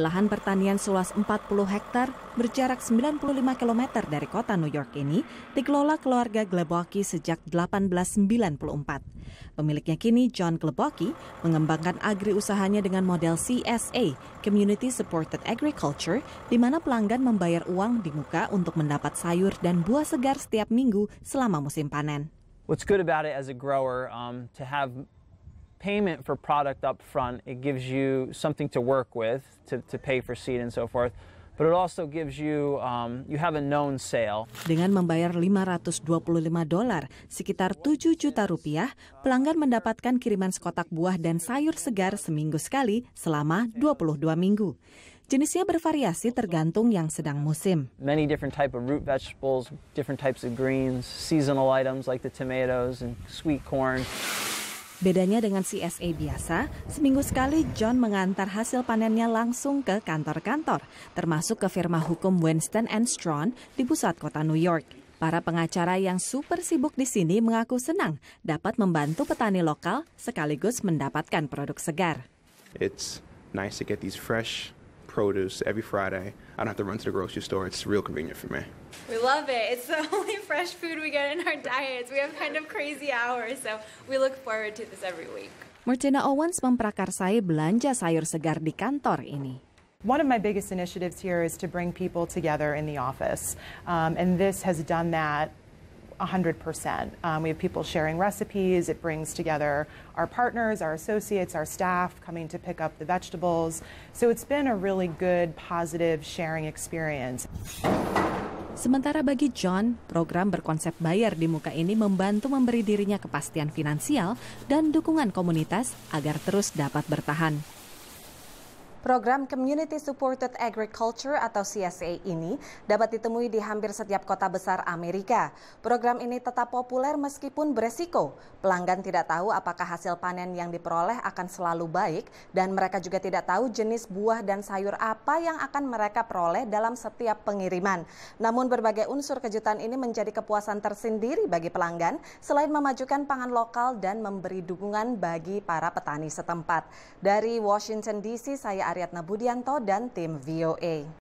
Lahan pertanian seluas 40 hektar berjarak 95 km dari kota New York ini dikelola keluarga Glebocki sejak 1894. Pemiliknya kini John Glebocki mengembangkan agri usahanya dengan model CSA, Community Supported Agriculture, di mana pelanggan membayar uang di muka untuk mendapat sayur dan buah segar setiap minggu selama musim panen. What's good about it as a grower um, to have payment for product up front, it gives you something to work with to, to pay for seed and so forth. But it also gives you, um, you have a known sale. Dengan membayar 525 dolar, sekitar 7 juta rupiah, pelanggan mendapatkan kiriman sekotak buah dan sayur segar seminggu sekali selama 22 minggu. Jenisnya bervariasi tergantung yang sedang musim. Many different type of root vegetables, different types of greens, seasonal items like the tomatoes and sweet corn. Bedanya dengan CSA biasa, seminggu sekali John mengantar hasil panennya langsung ke kantor-kantor, termasuk ke firma hukum Winston and Strawn di pusat kota New York. Para pengacara yang super sibuk di sini mengaku senang dapat membantu petani lokal sekaligus mendapatkan produk segar. It's nice to get these fresh produce every Friday. I don't have to run to the grocery store. It's real convenient for me. We love it. It's the only fresh food we get in our diets. We have kind of crazy hours, so we look forward to this every week. Martina Owens memprakarsai belanja sayur segar di kantor ini. One of my biggest initiatives here is to bring people together in the office, um, and this has done that 100%. Um, we have people sharing recipes. It brings together our partners, our associates, our staff coming to pick up the vegetables. So it's been a really good, positive sharing experience. Sementara bagi John, program berkonsep bayar di muka ini membantu memberi dirinya kepastian finansial dan dukungan komunitas agar terus dapat bertahan. Program Community Supported Agriculture atau CSA ini dapat ditemui di hampir setiap kota besar Amerika. Program ini tetap populer meskipun beresiko. Pelanggan tidak tahu apakah hasil panen yang diperoleh akan selalu baik dan mereka juga tidak tahu jenis buah dan sayur apa yang akan mereka peroleh dalam setiap pengiriman. Namun berbagai unsur kejutan ini menjadi kepuasan tersendiri bagi pelanggan selain memajukan pangan lokal dan memberi dukungan bagi para petani setempat. Dari Washington DC saya Ariadna Budianto dan tim VOA.